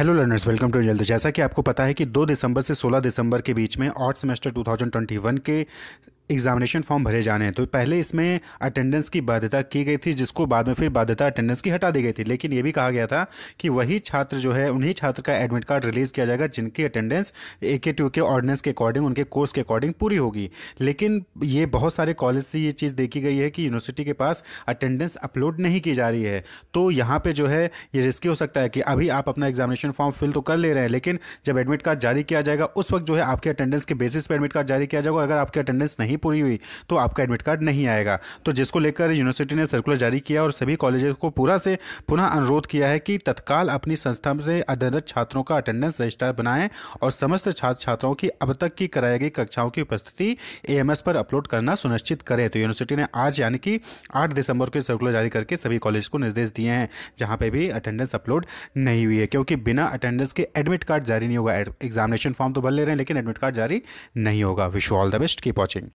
hello learners welcome to जल्द जैसा कि आपको पता है कि 2 दिसंबर से 16 दिसंबर के बीच में आर्ट सेमेस्टर 2021 के एग्जामिनेशन फॉर्म भरे जाने हैं तो पहले इसमें अटेंडेंस की बाध्यता की गई थी जिसको बाद में फिर बाध्यता अटेंडेंस की हटा दी गई थी लेकिन ये भी कहा गया था कि वही छात्र जो है उन्हीं छात्र का एडमिट कार्ड रिलीज़ किया जाएगा जिनकी अटेंडेंस ए के टू के ऑर्डिनेंस के अकॉर्डिंग उनके कोर्स के अकॉर्डिंग पूरी होगी लेकिन ये बहुत सारे कॉलेज से ये चीज़ देखी गई है कि यूनिवर्सिटी के पास अटेंडेंस अपलोड नहीं की जा रही है तो यहाँ पर जो है ये रिस्की हो सकता है कि अभी आप अपना एग्जामिनेशन फॉर्म फिल तो कर ले रहे हैं लेकिन जब एडमिट कार्ड जारी किया जाएगा उस वक्त जो है आपके अटेंडेंस के बेसिस पर एडमिट कार्ड जारी किया जाएगा और अगर आपकी अटेंडेंस नहीं नहीं पूरी हुई तो आपका एडमिट कार्ड नहीं आएगा तो जिसको लेकर यूनिवर्सिटी ने सर्कुलर जारी किया और सभी कॉलेजेस को पूरा से पुनः अनुरोध किया है कि तत्काल अपनी संस्था से अध्ययनरत छात्रों का अटेंडेंस रजिस्टर बनाएं और समस्त छात्र छात्राओं की अब तक की कराई गई कक्षाओं की उपस्थिति एएमएस पर अपलोड करना सुनिश्चित करें तो यूनिवर्सिटी ने आज यानी कि आठ दिसंबर को सर्कुलर जारी करके सभी कॉलेज को निर्देश दिए हैं जहाँ पर भी अटेंडेंस अपलोड नहीं हुई है क्योंकि बिना अटेंडेंस के एडमिट कार्ड जारी नहीं होगा एग्जामिनेशन फॉर्म तो भर ले रहे हैं लेकिन एडमिट कार्ड जारी नहीं होगा wish all the best keep watching